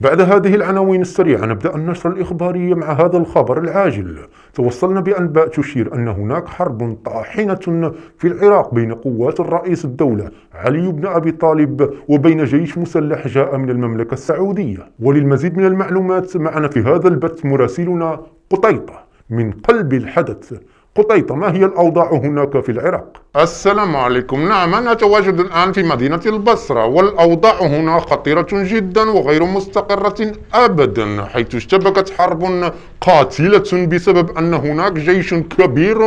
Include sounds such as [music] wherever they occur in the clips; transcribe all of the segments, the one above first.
بعد هذه العناوين السريعة نبدأ النشرة الإخبارية مع هذا الخبر العاجل توصلنا بأنباء تشير أن هناك حرب طاحنة في العراق بين قوات الرئيس الدولة علي بن أبي طالب وبين جيش مسلح جاء من المملكة السعودية وللمزيد من المعلومات معنا في هذا البث مراسلنا قطيطة من قلب الحدث قطيطة ما هي الأوضاع هناك في العراق؟ السلام عليكم نعم أنا أتواجد الآن في مدينة البصرة والأوضاع هنا خطيرة جدا وغير مستقرة أبدا حيث اشتبكت حرب قاتلة بسبب أن هناك جيش كبير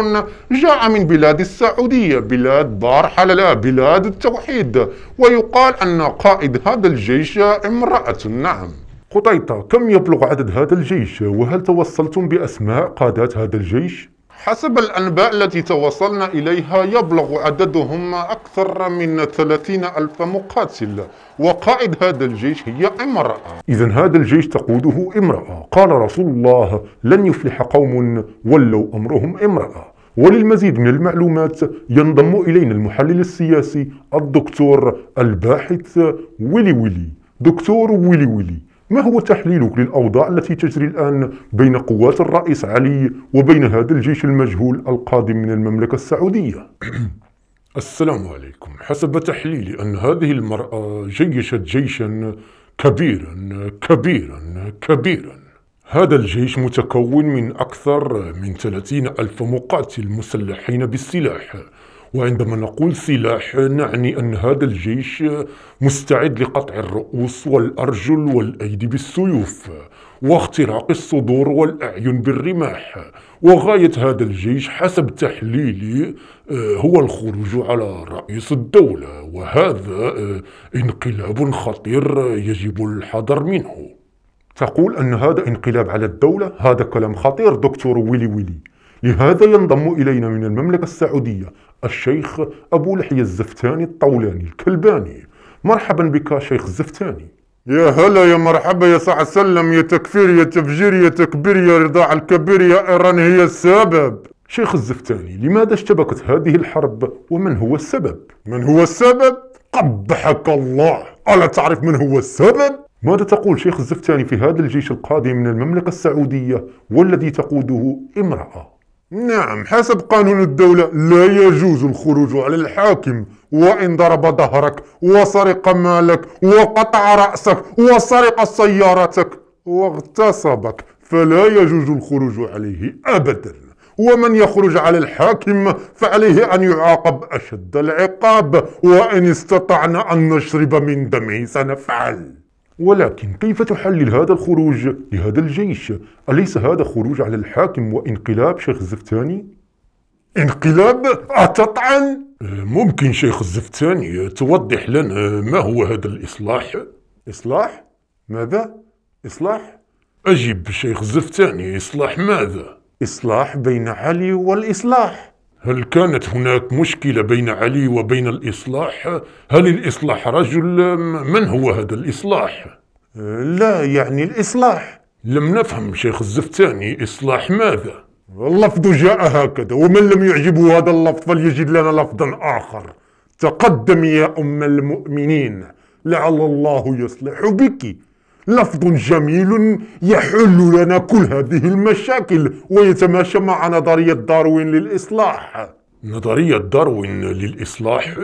جاء من بلاد السعودية بلاد بار حللا بلاد التوحيد ويقال أن قائد هذا الجيش امرأة نعم قطيطة كم يبلغ عدد هذا الجيش وهل توصلتم بأسماء قادات هذا الجيش؟ حسب الأنباء التي توصلنا إليها يبلغ عددهم أكثر من 30 ألف مقاتل وقائد هذا الجيش هي امرأة إذا هذا الجيش تقوده امرأة قال رسول الله لن يفلح قوم ولوا أمرهم امرأة وللمزيد من المعلومات ينضم إلينا المحلل السياسي الدكتور الباحث ويلي ويلي دكتور ويلي ويلي ما هو تحليلك للأوضاع التي تجري الآن بين قوات الرئيس علي وبين هذا الجيش المجهول القادم من المملكة السعودية؟ [clears throat] السلام عليكم حسب تحليلي أن هذه المرأة جيشت جيشا كبيرا كبيرا كبيرا هذا الجيش متكون من أكثر من 30 ألف مقاتل مسلحين بالسلاح وعندما نقول سلاح نعني أن هذا الجيش مستعد لقطع الرؤوس والأرجل والأيدي بالسيوف واختراق الصدور والأعين بالرماح وغاية هذا الجيش حسب تحليلي آه، هو الخروج على رئيس الدولة وهذا آه، انقلاب خطير يجب الحذر منه تقول أن هذا انقلاب على الدولة هذا كلام خطير دكتور ويلي ويلي لهذا ينضم إلينا من المملكة السعودية الشيخ أبو لحية الزفتاني الطولاني الكلباني مرحبا بك شيخ الزفتاني يا هلا يا مرحبا يا صح سلم يا تكفير يا تفجير يا تكبير يا رضاع الكبير يا إيران هي السبب شيخ الزفتاني لماذا اشتبكت هذه الحرب ومن هو السبب؟ من هو السبب؟ قبحك الله ألا تعرف من هو السبب؟ ماذا تقول شيخ الزفتاني في هذا الجيش القادم من المملكة السعودية والذي تقوده امرأة؟ نعم حسب قانون الدولة لا يجوز الخروج على الحاكم وإن ضرب ظهرك وسرق مالك وقطع رأسك وسرق سيارتك واغتصبك فلا يجوز الخروج عليه أبدا ومن يخرج على الحاكم فعليه أن يعاقب أشد العقاب وإن استطعنا أن نشرب من دمه سنفعل ولكن كيف تحلل هذا الخروج لهذا الجيش؟ أليس هذا خروج على الحاكم وانقلاب شيخ الزفتاني؟ انقلاب؟ أتطعن؟ آه، ممكن شيخ الزفتاني توضح لنا ما هو هذا الإصلاح؟ إصلاح؟ ماذا؟ إصلاح؟ أجب شيخ الزفتاني إصلاح ماذا؟ إصلاح بين علي والإصلاح هل كانت هناك مشكلة بين علي وبين الإصلاح؟ هل الإصلاح رجل؟ من هو هذا الإصلاح؟ لا يعني الإصلاح لم نفهم شيخ الزفتاني إصلاح ماذا؟ اللفظ جاء هكذا ومن لم يعجبه هذا اللفظ فليجد لنا لفظا آخر تقدم يا أم المؤمنين لعل الله يصلح بك لفظ جميل يحل لنا كل هذه المشاكل ويتماشى مع نظرية داروين للإصلاح نظرية داروين للإصلاح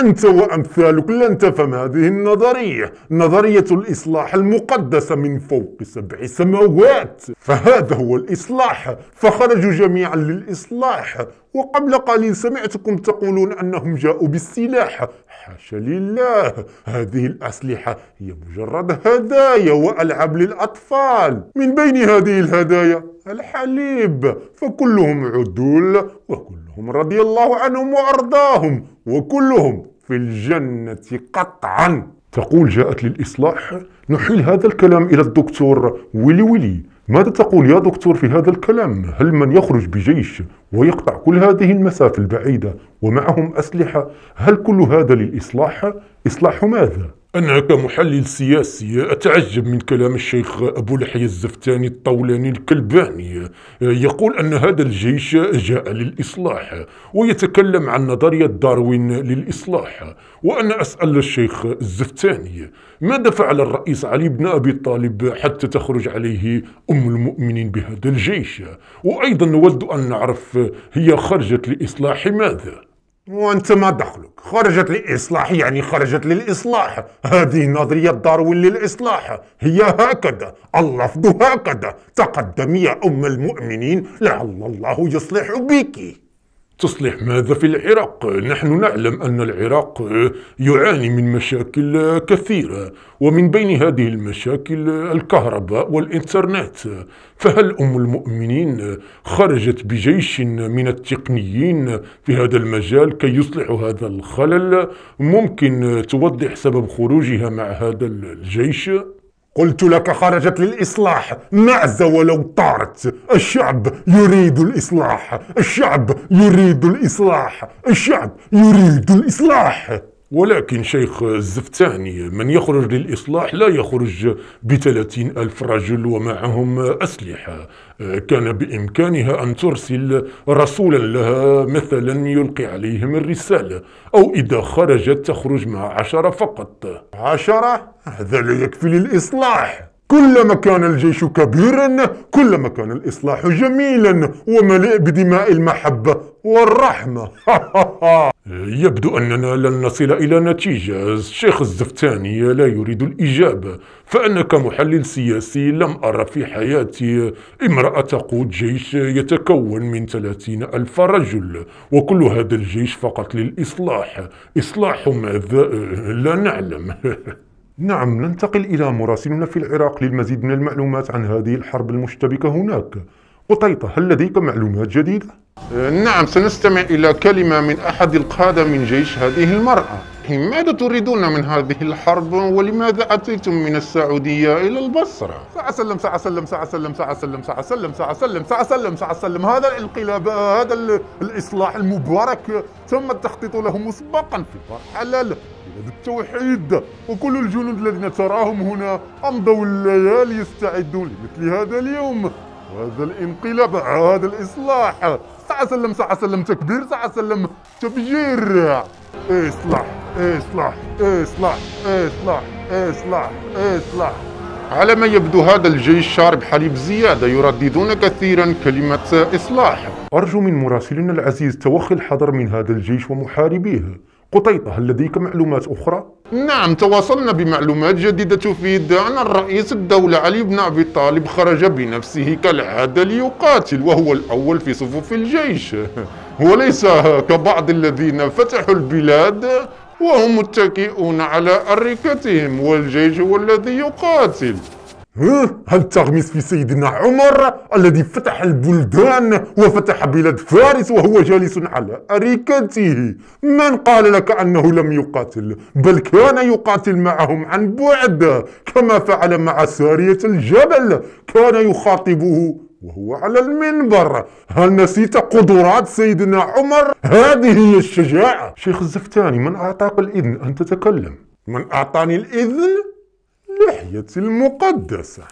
أنت وأمثالك لن تفهم هذه النظرية نظرية الإصلاح المقدسة من فوق سبع سماوات فهذا هو الإصلاح فخرجوا جميعا للإصلاح وقبل قليل سمعتكم تقولون أنهم جاءوا بالسلاح حاشا لله هذه الأسلحة هي مجرد هدايا وألعاب للأطفال من بين هذه الهدايا الحليب فكلهم عدول وكل هم رضي الله عنهم وأرضاهم وكلهم في الجنة قطعا تقول جاءت للإصلاح نحيل هذا الكلام إلى الدكتور ويلي ويلي ماذا تقول يا دكتور في هذا الكلام؟ هل من يخرج بجيش ويقطع كل هذه المسافة البعيدة ومعهم أسلحة هل كل هذا للإصلاح؟ إصلاح ماذا؟ أنا كمحلل سياسي أتعجب من كلام الشيخ أبو لحية الزفتاني الطولاني الكلباني يقول أن هذا الجيش جاء للإصلاح ويتكلم عن نظرية داروين للإصلاح وأنا أسأل الشيخ الزفتاني ماذا فعل الرئيس علي بن أبي طالب حتى تخرج عليه أم المؤمنين بهذا الجيش وأيضا نود أن نعرف هي خرجت لإصلاح ماذا وانت ما دخلك خرجت للاصلاح يعني خرجت للاصلاح هذه نظريه داروين للاصلاح هي هكذا اللفظ هكذا تقدمي يا ام المؤمنين لعل الله يصلح بك تصلح ماذا في العراق نحن نعلم أن العراق يعاني من مشاكل كثيرة ومن بين هذه المشاكل الكهرباء والإنترنت فهل أم المؤمنين خرجت بجيش من التقنيين في هذا المجال كي يصلحوا هذا الخلل ممكن توضح سبب خروجها مع هذا الجيش قلت لك خرجت للإصلاح معزة ولو طارت الشعب يريد الإصلاح الشعب يريد الإصلاح الشعب يريد الإصلاح ولكن شيخ الزفتاني من يخرج للإصلاح لا يخرج بثلاثين ألف رجل ومعهم أسلحة كان بإمكانها أن ترسل رسولا لها مثلا يلقي عليهم الرسالة أو إذا خرجت تخرج مع عشرة فقط عشرة؟ هذا لا يكفي للإصلاح كلما كان الجيش كبيرا كلما كان الإصلاح جميلا ومليء بدماء المحبة والرحمة [laughs] يبدو أننا لن نصل إلى نتيجة الشيخ الزفتاني لا يريد الإجابة فأنا كمحلل سياسي لم أرى في حياتي امرأة تقود جيش يتكون من ثلاثين ألف رجل وكل هذا الجيش فقط للإصلاح إصلاح ماذا لا نعلم [laughs] نعم ننتقل إلى مراسلنا في العراق للمزيد من المعلومات عن هذه الحرب المشتبكة هناك قطيطة هل لديك معلومات جديدة؟ آه، نعم سنستمع إلى كلمة من أحد القادة من جيش هذه المرأة إيه، ماذا تريدون من هذه الحرب ولماذا أتيتم من السعودية إلى البصرة؟ سأسلم سأسلم سأسلم سأسلم سأسلم سأسلم سأسلم سأسلم هذا الانقلاب هذا الإصلاح المبارك تم التخطيط له مسبقا في مرحلة بلاد التوحيد وكل الجنود الذين تراهم هنا أمضوا الليالي يستعدون لمثل هذا اليوم هذا الانقلاب هذا الاصلاح صح سلم صح سلم تكبير صح سلم تفجير اصلاح اصلاح اصلاح اصلاح اصلاح اصلاح على ما يبدو هذا الجيش شارب حليب زيادة يرددون كثيرا كلمة إصلاح أرجو من مراسلنا العزيز توخي الحذر من هذا الجيش ومحاربيه قطيطة هل لديك معلومات أخرى؟ نعم تواصلنا بمعلومات جديدة تفيد أن الرئيس الدولة علي بن أبي طالب خرج بنفسه كالعادة ليقاتل وهو الأول في صفوف الجيش [laughs] وليس كبعض الذين فتحوا البلاد وهم متكئون على أركتهم والجيش هو الذي يقاتل هل تغمس في سيدنا عمر الذي فتح البلدان وفتح بلاد فارس وهو جالس على أريكته من قال لك أنه لم يقاتل بل كان يقاتل معهم عن بعد كما فعل مع سارية الجبل كان يخاطبه وهو على المنبر هل نسيت قدرات سيدنا عمر هذه هي الشجاعة شيخ الزفتاني من أعطاك الإذن أن تتكلم من أعطاني الإذن لحية المقدسة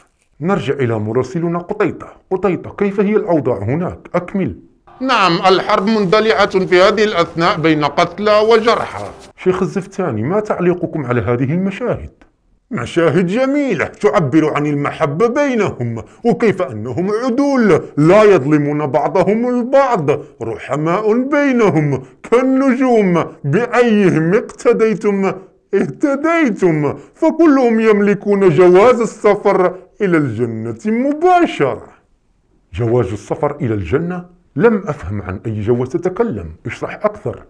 نرجع إلى مراسلنا قطيطة قطيطة كيف هي الأوضاع هناك أكمل نعم الحرب مندلعة في هذه الأثناء بين قتلى وجرحى شيخ الزفتاني ما تعليقكم على هذه المشاهد؟ مشاهد جميلة تعبر عن المحبة بينهم وكيف أنهم عدول لا يظلمون بعضهم البعض رحماء بينهم كالنجوم بأيهم اقتديتم اهتديتم فكلهم يملكون جواز السفر إلى الجنة مباشرة جواز السفر إلى الجنة؟ لم أفهم عن أي جواز تتكلم اشرح أكثر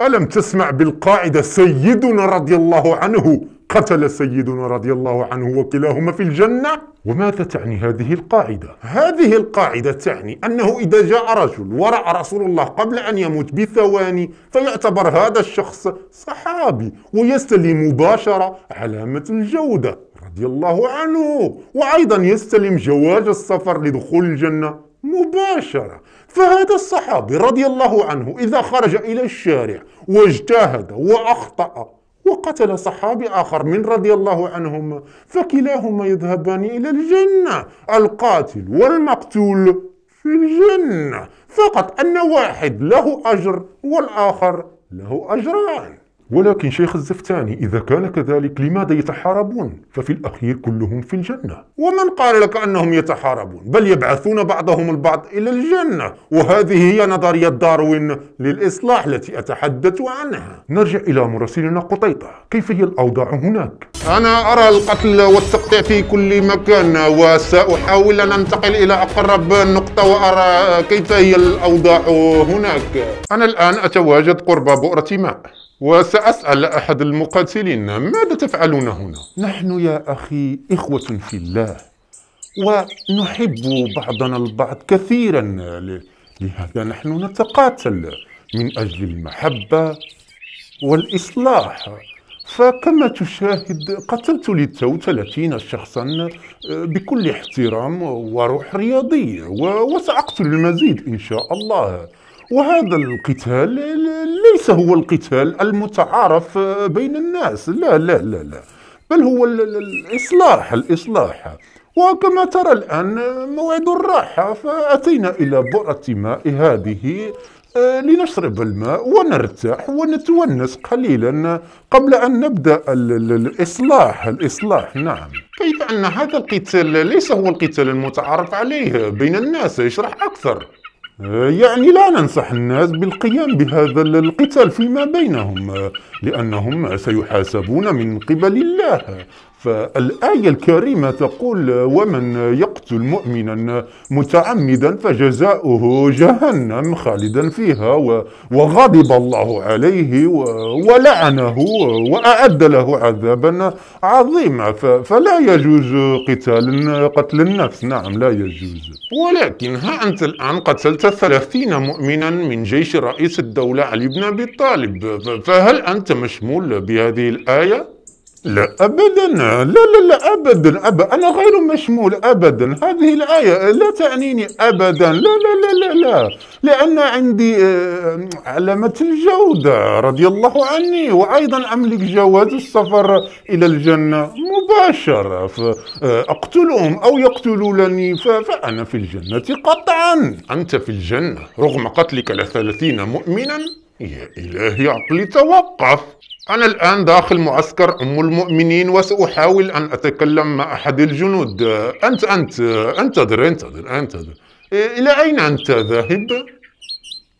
ألم تسمع بالقاعدة سيدنا رضي الله عنه قتل سيدنا رضي الله عنه وكلاهما في الجنة وماذا تعني هذه القاعدة؟ هذه القاعدة تعني أنه إذا جاء رجل ورأى رسول الله قبل أن يموت بثواني فيعتبر هذا الشخص صحابي ويستلم مباشرة علامة الجودة رضي الله عنه وأيضا يستلم جواز السفر لدخول الجنة مباشرة فهذا الصحابي رضي الله عنه إذا خرج إلى الشارع واجتهد وأخطأ وقتل صحابي آخر من رضي الله عنهم فكلاهما يذهبان إلى الجنة القاتل والمقتول في الجنة فقط أن واحد له أجر والآخر له أجران ولكن شيخ الزفتاني إذا كان كذلك لماذا يتحاربون ففي الأخير كلهم في الجنة ومن قال لك أنهم يتحاربون بل يبعثون بعضهم البعض إلى الجنة وهذه هي نظرية داروين للإصلاح التي أتحدث عنها نرجع إلى مراسلنا قطيطة كيف هي الأوضاع هناك؟ أنا أرى القتل والتقطيع في كل مكان وسأحاول أن أنتقل إلى أقرب نقطة وأرى كيف هي الأوضاع هناك أنا الآن أتواجد قرب بؤرة ماء وسأسأل أحد المقاتلين ماذا تفعلون هنا؟ نحن يا أخي إخوة في الله ونحب بعضنا البعض كثيرا لهذا نحن نتقاتل من أجل المحبة والإصلاح فكما تشاهد قتلت للتو 30 شخصا آه، بكل احترام وروح رياضية وسأقتل المزيد إن شاء الله وهذا القتال ليس هو القتال المتعارف بين الناس لا لا لا لا بل هو الإصلاح الإصلاح وكما ترى الآن موعد الراحة فأتينا إلى بؤرة ماء هذه آه، لنشرب الماء ونرتاح ونتونس قليلا قبل أن نبدأ الإصلاح الإصلاح نعم كيف أن هذا القتال ليس هو القتال المتعارف عليه بين الناس اشرح أكثر يعني لا ننصح الناس بالقيام بهذا القتال فيما بينهم لأنهم سيحاسبون من قبل الله فالآية الكريمة تقول ومن يقتل مؤمنا متعمدا فجزاؤه جهنم خالدا فيها وغضب الله عليه ولعنه وأعد له عذابا عظيما فلا يجوز قتال قتل النفس نعم لا يجوز ولكن ها أنت الآن قتلت ثلاثين مؤمنا من جيش رئيس الدولة علي بن أبي طالب فهل أنت مشمول بهذه الآية؟ لا أبدا لا لا لا أبدا أبدا أنا غير مشمول أبدا هذه الآية لا تعنيني أبدا لا لا لا لا لا لأن عندي آه، علامة الجودة رضي الله عني وأيضا أملك جواز السفر إلى الجنة مباشرة فاقتلهم آه، أو يقتلونني فأنا في الجنة قطعا أنت في الجنة رغم قتلك لثلاثين مؤمنا يا إلهي عقلي توقف أنا الآن داخل معسكر أم المؤمنين وسأحاول أن أتكلم مع أحد الجنود أنت أنت انتظر انتظر انتظر إيه، إلى أين أنت ذاهب؟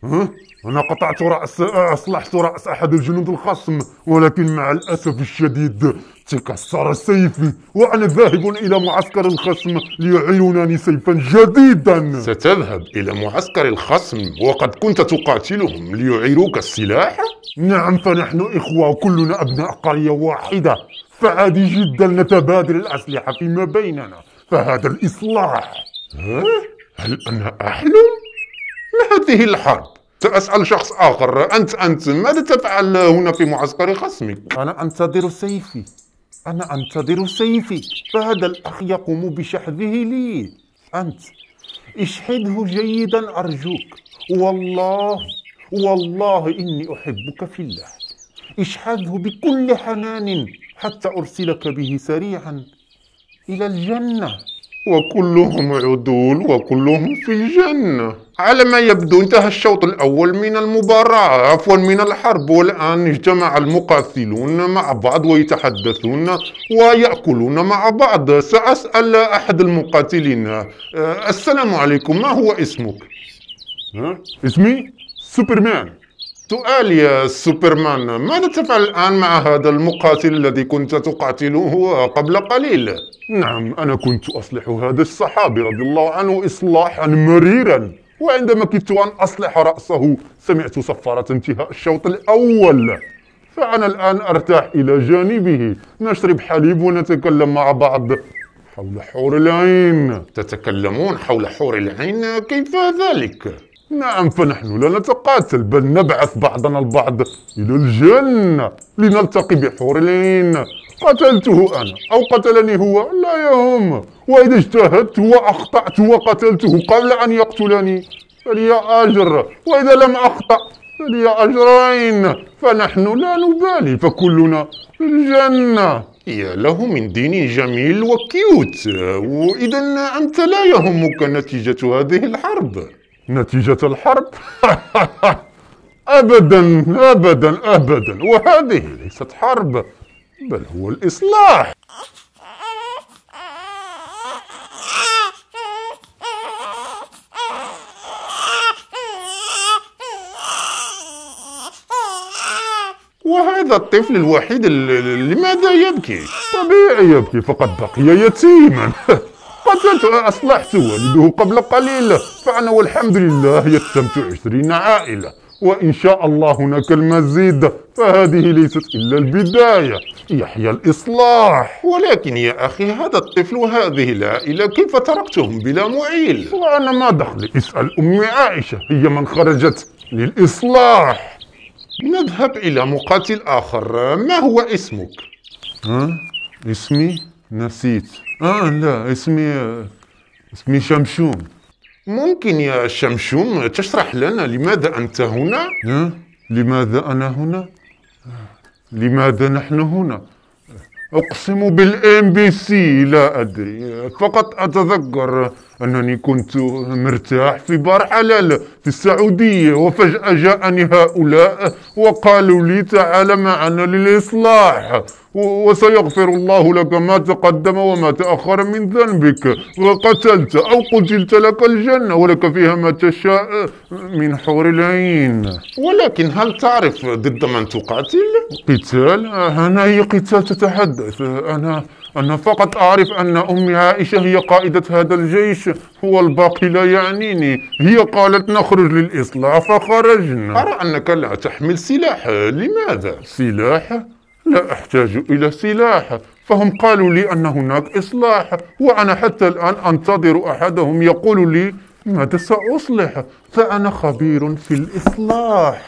ها؟ أنا قطعت رأس أصلحت رأس أحد الجنود الخصم ولكن مع الأسف الشديد تكسر سيفي وأنا ذاهب إلى معسكر الخصم ليعينني سيفا جديدا ستذهب إلى معسكر الخصم وقد كنت تقاتلهم ليعيروك السلاح؟ نعم فنحن إخوة كلنا أبناء قرية واحدة فعادي جدا نتبادل الأسلحة فيما بيننا فهذا الإصلاح ها؟ هل أنا أحلم؟ ما هذه الحرب؟ سأسأل شخص آخر أنت أنت ماذا تفعل هنا في معسكر خصمك؟ أنا أنتظر سيفي أنا أنتظر سيفي فهذا الأخ يقوم بشحذه لي أنت اشحذه جيدا أرجوك والله والله إني أحبك في الله اشحذه بكل حنان حتى أرسلك به سريعا إلى الجنة وكلهم عدول وكلهم في الجنة على ما يبدو انتهى الشوط الأول من المباراة عفوا من الحرب والآن اجتمع المقاتلون مع بعض ويتحدثون ويأكلون مع بعض سأسأل أحد المقاتلين آه، السلام عليكم ما هو اسمك؟ ها؟ اسمي سوبرمان سؤال يا سوبرمان ماذا تفعل الآن مع هذا المقاتل الذي كنت تقاتله قبل قليل؟ نعم أنا كنت أصلح هذا الصحابي رضي الله عنه إصلاحا مريرا وعندما كدت أن أصلح رأسه سمعت صفارة انتهاء الشوط الأول فأنا الآن أرتاح إلى جانبه نشرب حليب ونتكلم مع بعض حول حور العين تتكلمون حول حور العين كيف ذلك؟ نعم فنحن لا نتقاتل بل نبعث بعضنا البعض إلى الجنة لنلتقي بحور العين قتلته أنا أو قتلني هو لا يهم وإذا اجتهدت وأخطأت وقتلته قبل أن يقتلني فلي أجر وإذا لم أخطأ فلي أجرين فنحن لا نبالي فكلنا في الجنة يا له من دين جميل وكيوت وإذا أنت لا يهمك نتيجة هذه الحرب نتيجة الحرب [laughs] أبدا أبدا أبدا وهذه ليست حرب بل هو الإصلاح وهذا الطفل الوحيد لماذا يبكي؟ طبيعي يبكي فقد بقي يتيما [laughs] قد أصلحت والده قبل قليل فأنا والحمد لله يتمت عشرين عائلة وإن شاء الله هناك المزيد فهذه ليست إلا البداية يحيى الإصلاح ولكن يا أخي هذا الطفل وهذه العائلة كيف تركتهم بلا معيل؟ وأنا ما دخلي اسأل أمي عائشة هي من خرجت للإصلاح نذهب إلى مقاتل آخر ما هو اسمك؟ ها؟ اسمي؟ نسيت اه لا اسمي اسمي شمشوم ممكن يا شمشوم تشرح لنا لماذا انت هنا؟ أه؟ لماذا انا هنا؟ لماذا نحن هنا؟ أقسم بالإم بي سي لا أدري فقط أتذكر أنني كنت مرتاح في بار حلال في السعودية وفجأة جاءني هؤلاء وقالوا لي تعال معنا للإصلاح وسيغفر الله لك ما تقدم وما تأخر من ذنبك وقتلت أو قتلت لك الجنة ولك فيها ما تشاء من حور العين ولكن هل تعرف ضد من تقاتل؟ قتال؟ أنا أي قتال تتحدث؟ أنا أنا فقط أعرف أن أمي عائشة هي قائدة هذا الجيش هو الباقي لا يعنيني هي قالت نخرج للإصلاح فخرجنا أرى أنك لا تحمل سلاح لماذا؟ سلاح؟ لا أحتاج إلى سلاح فهم قالوا لي أن هناك إصلاح وأنا حتى الآن أنتظر أحدهم يقول لي ماذا سأصلح فأنا خبير في الإصلاح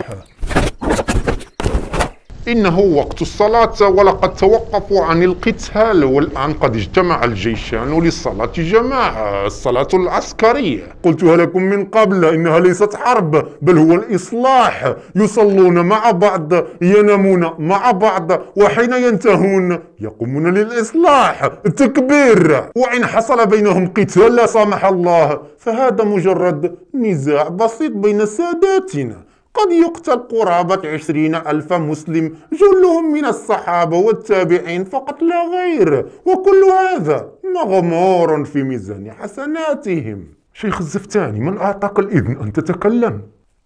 إنه وقت الصلاة ولقد توقفوا عن القتال والآن قد اجتمع الجيشان للصلاة جماعة الصلاة العسكرية قلتها لكم من قبل إنها ليست حرب بل هو الإصلاح يصلون مع بعض ينامون مع بعض وحين ينتهون يقومون للإصلاح التكبير وإن حصل بينهم قتال لا سمح الله فهذا مجرد نزاع بسيط بين ساداتنا قد يقتل قرابة عشرين ألف مسلم جلهم من الصحابة والتابعين فقط لا غير وكل هذا مغمور في ميزان حسناتهم شيخ الزفتاني من أعطاك الإذن أن تتكلم؟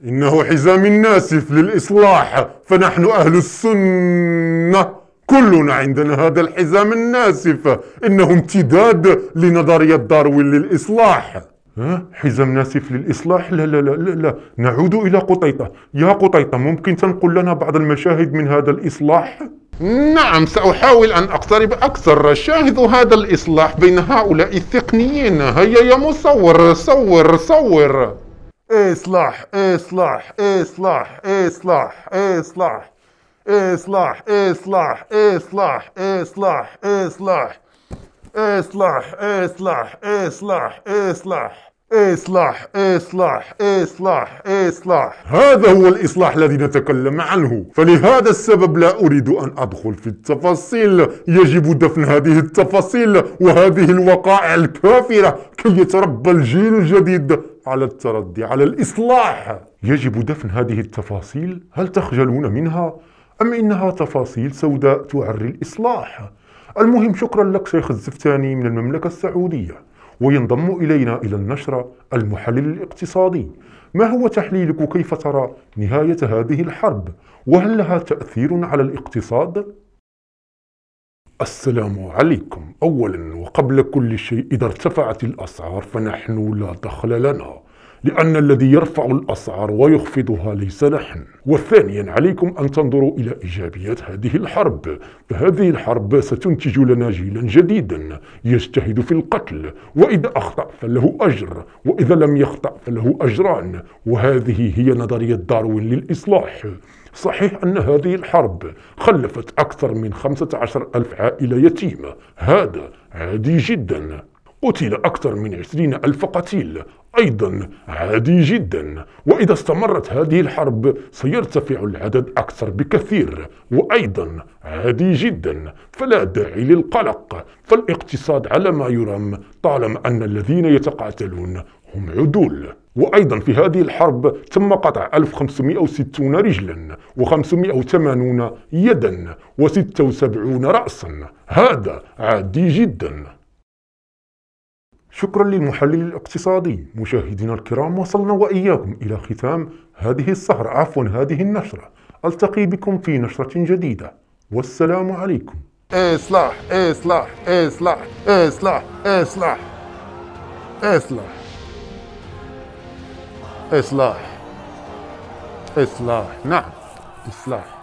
إنه حزام ناسف للإصلاح فنحن أهل السنة كلنا عندنا هذا الحزام الناسف إنه امتداد لنظرية داروين للإصلاح حزم ناسف للإصلاح لا لا لا لا, لا. نعود إلى قطيطة يا قطيطة ممكن تنقل لنا بعض المشاهد من هذا الإصلاح؟ نعم سأحاول أن أقترب أكثر شاهد هذا الإصلاح بين هؤلاء التقنيين هيا يا مصور صور صور إصلاح إصلاح إصلاح إصلاح إصلاح إصلاح إصلاح إصلاح إصلاح إصلاح اصلح اصلح اصلح اصلح اصلح اصلح اصلح اصلح هذا هو الاصلاح الذي نتكلم عنه فلهذا السبب لا اريد ان ادخل في التفاصيل يجب دفن هذه التفاصيل وهذه الوقائع الكافره كي يتربى الجيل الجديد على التردي على الاصلاح يجب دفن هذه التفاصيل هل تخجلون منها ام انها تفاصيل سوداء تعري الاصلاح المهم شكرا لك شيخ الزفتاني من المملكة السعودية وينضم إلينا إلى النشرة المحلل الاقتصادي ما هو تحليلك كيف ترى نهاية هذه الحرب وهل لها تأثير على الاقتصاد؟ السلام عليكم أولا وقبل كل شيء إذا ارتفعت الأسعار فنحن لا دخل لنا لأن الذي يرفع الأسعار ويخفضها ليس نحن وثانيا يعني عليكم أن تنظروا إلى إيجابيات هذه الحرب فهذه الحرب ستنتج لنا جيلا جديدا يجتهد في القتل وإذا أخطأ فله أجر وإذا لم يخطأ فله أجران وهذه هي نظرية داروين للإصلاح صحيح أن هذه الحرب خلفت أكثر من 15 ألف عائلة يتيمة هذا عادي جدا قتل أكثر من عشرين ألف قتيل أيضا عادي جدا وإذا استمرت هذه الحرب سيرتفع العدد أكثر بكثير وأيضا عادي جدا فلا داعي للقلق فالاقتصاد على ما يرام طالما أن الذين يتقاتلون هم عدول وأيضا في هذه الحرب تم قطع 1560 رجلا و580 يدا و76 رأسا هذا عادي جدا شكرا للمحلل الاقتصادي مشاهدينا الكرام وصلنا وإياكم إلى ختام هذه السهرة عفوا هذه النشرة ألتقي بكم في نشرة جديدة والسلام عليكم اصلاح اصلاح اصلاح اصلاح اصلاح اصلاح اصلاح اصلاح نعم اصلاح